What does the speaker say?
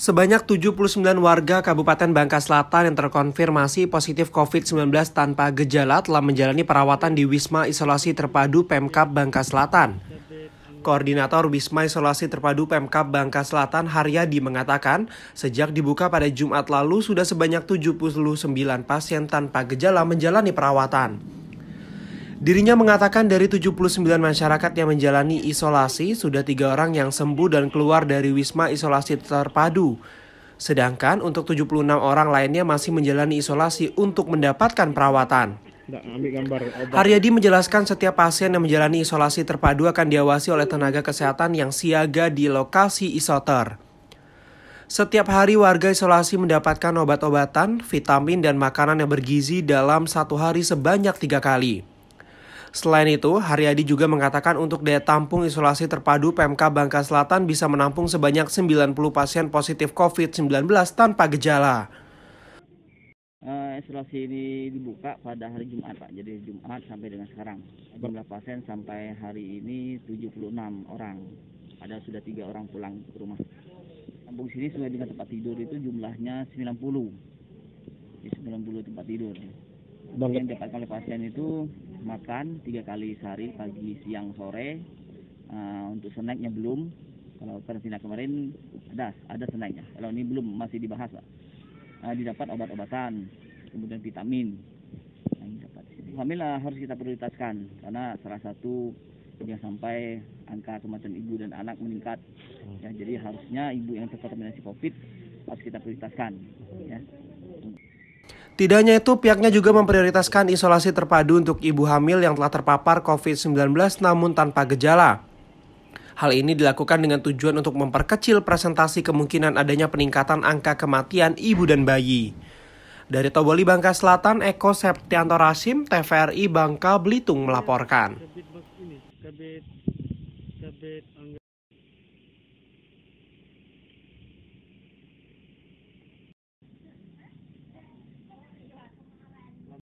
Sebanyak 79 warga Kabupaten Bangka Selatan yang terkonfirmasi positif COVID-19 tanpa gejala telah menjalani perawatan di Wisma Isolasi Terpadu Pemkap Bangka Selatan. Koordinator Wisma Isolasi Terpadu Pemkap Bangka Selatan Haryadi mengatakan, sejak dibuka pada Jumat lalu sudah sebanyak 79 pasien tanpa gejala menjalani perawatan. Dirinya mengatakan dari 79 masyarakat yang menjalani isolasi, sudah tiga orang yang sembuh dan keluar dari wisma isolasi terpadu. Sedangkan untuk 76 orang lainnya masih menjalani isolasi untuk mendapatkan perawatan. Haryadi menjelaskan setiap pasien yang menjalani isolasi terpadu akan diawasi oleh tenaga kesehatan yang siaga di lokasi isoter. Setiap hari warga isolasi mendapatkan obat-obatan, vitamin, dan makanan yang bergizi dalam satu hari sebanyak tiga kali. Selain itu, Haryadi juga mengatakan untuk daya tampung isolasi terpadu PMK Bangka Selatan bisa menampung sebanyak 90 pasien positif COVID-19 tanpa gejala. Uh, isolasi ini dibuka pada hari Jumat Pak, jadi Jumat sampai dengan sekarang. Jumlah pasien sampai hari ini 76 orang, ada sudah tiga orang pulang ke rumah. Tampung sini sesuai dengan tempat tidur itu jumlahnya 90, di 90 tempat tidur. Yang didapatkan oleh pasien itu makan tiga kali sehari pagi siang sore uh, untuk snacknya belum kalau karantina kemarin ada ada snacknya kalau ini belum masih dibahas lah eh, uh, didapat obat-obatan kemudian vitamin yang nah, Alhamdulillah harus kita prioritaskan karena salah satu yang sampai angka kematian ibu dan anak meningkat ya jadi harusnya ibu yang terkontaminasi covid harus kita prioritaskan ya tidak hanya itu, pihaknya juga memprioritaskan isolasi terpadu untuk ibu hamil yang telah terpapar COVID-19 namun tanpa gejala. Hal ini dilakukan dengan tujuan untuk memperkecil presentasi kemungkinan adanya peningkatan angka kematian ibu dan bayi. Dari Toboli Bangka Selatan, Eko Septianto Rasim, TVRI Bangka Belitung melaporkan.